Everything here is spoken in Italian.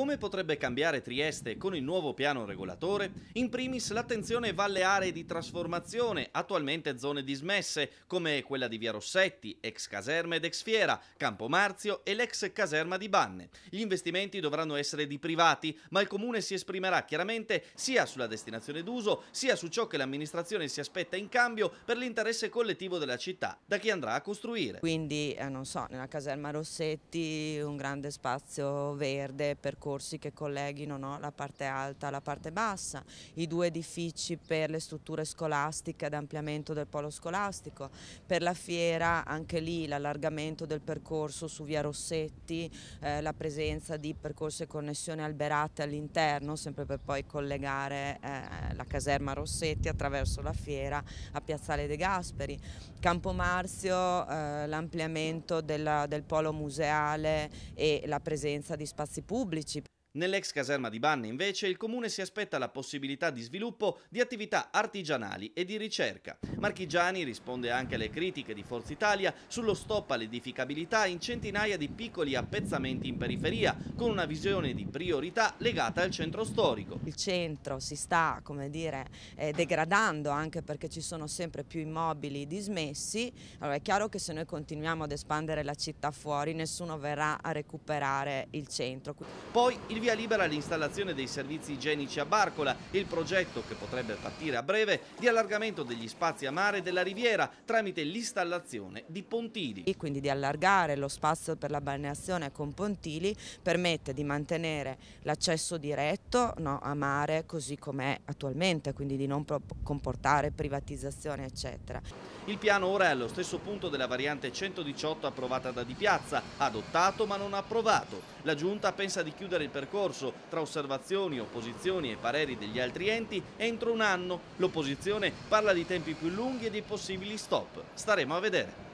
come potrebbe cambiare Trieste con il nuovo piano regolatore? In primis l'attenzione va alle aree di trasformazione, attualmente zone dismesse, come quella di Via Rossetti, ex caserma ed ex fiera, Campo Marzio e l'ex caserma di Banne. Gli investimenti dovranno essere di privati, ma il comune si esprimerà chiaramente sia sulla destinazione d'uso, sia su ciò che l'amministrazione si aspetta in cambio per l'interesse collettivo della città, da chi andrà a costruire. Quindi, eh, non so, nella caserma Rossetti un grande spazio verde per cui percorsi che colleghino no, la parte alta alla parte bassa, i due edifici per le strutture scolastiche ad ampliamento del polo scolastico, per la fiera anche lì l'allargamento del percorso su via Rossetti, eh, la presenza di percorsi e connessioni alberate all'interno, sempre per poi collegare eh, la caserma Rossetti attraverso la fiera a Piazzale De Gasperi, Campo Marzio, eh, l'ampliamento del polo museale e la presenza di spazi pubblici Nell'ex caserma di Banne invece il comune si aspetta la possibilità di sviluppo di attività artigianali e di ricerca. Marchigiani risponde anche alle critiche di Forza Italia sullo stop all'edificabilità in centinaia di piccoli appezzamenti in periferia con una visione di priorità legata al centro storico. Il centro si sta come dire, eh, degradando anche perché ci sono sempre più immobili dismessi. Allora è chiaro che se noi continuiamo ad espandere la città fuori nessuno verrà a recuperare il centro. Poi il il via libera all'installazione dei servizi igienici a Barcola, il progetto, che potrebbe partire a breve, di allargamento degli spazi a mare della riviera tramite l'installazione di pontili. E quindi di allargare lo spazio per la balneazione con pontili permette di mantenere l'accesso diretto no, a mare così com'è attualmente, quindi di non comportare privatizzazione eccetera. Il piano ora è allo stesso punto della variante 118 approvata da Di Piazza, adottato ma non approvato. La Giunta pensa di chiudere il percorso percorso tra osservazioni, opposizioni e pareri degli altri enti entro un anno. L'opposizione parla di tempi più lunghi e di possibili stop. Staremo a vedere.